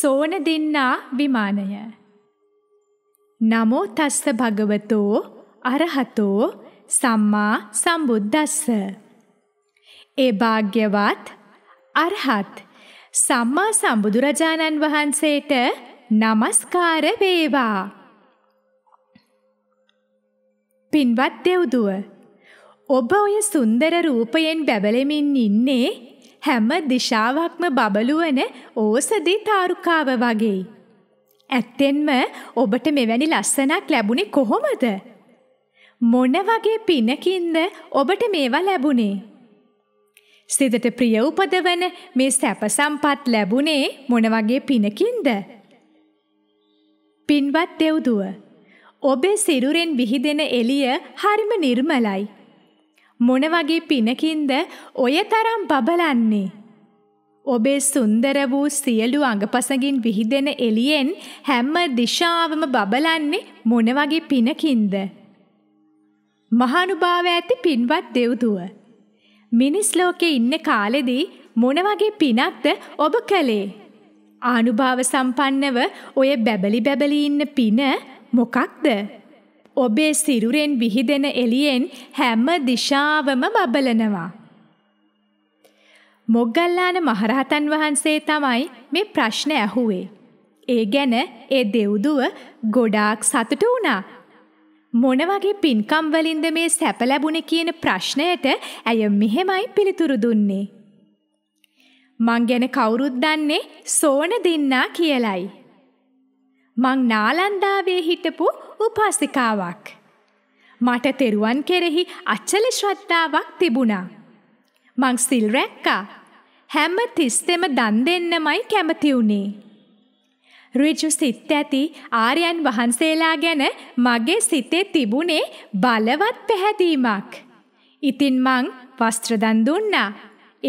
සෝන දෙන්නා විමානය. නමෝ තස්ස භගවතෝ අරහතෝ සම්මා සම්බුද්දස්ස. ඒ භාග්‍යවත් අරහත් සම්මා සම්බුදුරජාණන් වහන්සේට නමස්කාර වේවා. පින්වත් දෙව්දුව ඔබ ඔය සුන්දර රූපයෙන් බැබලෙමින් ඉන්නේ හැම දිශාවක්ම බබළුවන ඕසදී තාරුකාව වගේ. ඇත්තෙන්ම ඔබට මෙවැනි ලස්සනක් ලැබුණේ කොහොමද? මොන වගේ පිනකින්ද ඔබට මේවා ලැබුණේ? සිතට ප්‍රිය උපදවන මේ සැප සම්පත් ලැබුණේ මොන වගේ පිනකින්ද? පින්වත් දෙව්දුව ඔබේ සිරුරෙන් විහිදෙන එළිය හරිම නිර්මලයි. මොන වගේ පිනකින්ද ඔය තරම් බබලන්නේ? ඔබේ සුන්දර වූ සියලු අඟපසඟින් විහිදෙන එළියෙන් හැම දිශාවම බබලන්නේ මොන වගේ පිනකින්ද? මහානුභාව ඇති පින්වත් දෙව්දුව. මිනිස් ලෝකේ ඉන්න කාලෙදී මොන වගේ පිනක්ද ඔබ කළේ? ආනුභාව සම්පන්නව ඔය බැබලි බැබලි ඉන්න පින මොකක්ද? ඔබේ සිරුරෙන් විහිදෙන එළියෙන් හැම දිශාවම බබලනවා. මොග්ගල්ලාන මහරහතන් වහන්සේ තමයි මේ ප්‍රශ්න ඇහුවේ. ඒ ගැන ඒ දෙව්දුව ගොඩාක් සතුටු වුණා. මොන වගේ පින්කම් වලින්ද මේ සැප ලැබුණේ කියන ප්‍රශ්නයට ඇය මෙහෙමයි පිළිතුරු දුන්නේ. මං ගැන කවුරුත් දන්නේ සෝන දින්නා කියලයි. මං නාලන්දාවේ හිටපු උපාසිකාවක්. මට තෙරුවන් කෙරෙහි අච්චල ශ්‍රද්ධාවක් තිබුණා. මං සිල් රැක්කා. හැම තිස්සෙම දන් දෙන්නමයි කැමති වුණේ. ඍජු සිත් ඇති ආර්යයන් වහන්සේලා ගැන මගේ සිතේ තිබුණේ බලවත් පැහැදීමක්. ඉතින් මං වස්ත්‍ර දන් දුන්නා.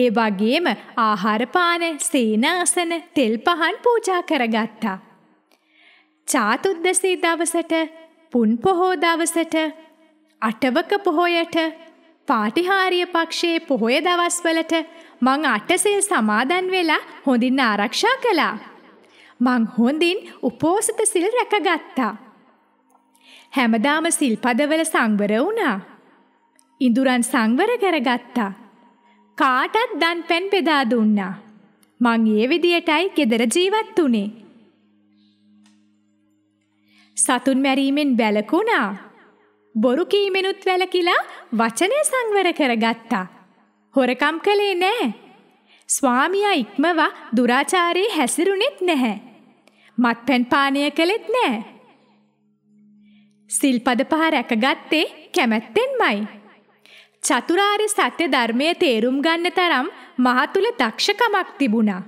ඒ වගේම ආහාර පාන, සීනාසන, තෙල් පහන් පූජා කරගත්තා. චාතුද්දසී දවසට පුන් පොහෝ දවසට අටවක පොහොයට පාටිහාරිය පක්ෂයේ පොහොය දවස්වලට මං අටසිල් සමාදන් වෙලා හොඳින් ආරක්ෂා කළා. මං හොඳින් උපෝසත සිල් රැකගත්තා. හැමදාම සිල්පදවල සංවර වුණා. ඉඳුරන් සංවර කරගත්තා. කාටත් දන් පැන් බෙදා දුන්නා. මං ඒ විදියටයි ගෙදර ජීවත් වුණේ. සතුන් මැරීමෙන් බැලකුණා. බොරු කීමෙනුත් වැළකිලා වචනය සංවර කරගත්තා. හොරකම් කළේ නෑ. ස්වාමියා ඉක්මවා දුරාචාරයේ හැසිරුණෙත් නැහැ. මත්පැන් පානය කළෙත් නෑ. සිල්පද පහ රැකගත්තේ කැමැත්තෙන්මයි. චතුරාර්ය සත්‍ය ධර්මය තේරුම් ගන්න තරම් මහතුල දක්ෂකමක් තිබුණා.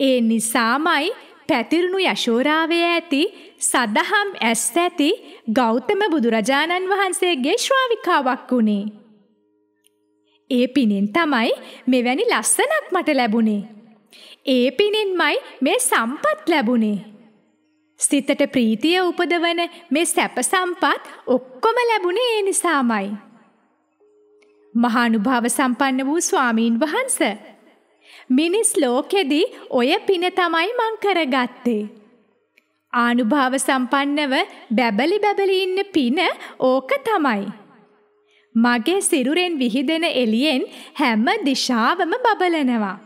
ඒ නිසාමයි පැතිරුණු යශෝරාවේ ඇති සදහම් ඇස් ඇති ගෞතම බුදුරජාණන් වහන්සේගේ ශ්‍රාවිකාවක් වුණේ. ඒ පිනෙන් තමයි මෙවැනි ලස්සනක් මට ලැබුණේ. ඒ පිනෙන්මයි මේ සම්පත් ලැබුණේ. සිතට ප්‍රීතිය උපදවන මේ සැප සම්පත් ඔක්කොම ලැබුණේ ඒ නිසාමයි. මහානුභාව සම්පන්න වූ ස්වාමීන් වහන්සේ මිනිස් ලෝකෙදි ඔය පින තමයි මං කරගත්තේ. ආනුභාව සම්පන්නව බැබලි බැබලි ඉන්න පින ඕක තමයි. මගේ සිරුරෙන් විහිදෙන එළියෙන් හැම දිශාවම බබලනවා.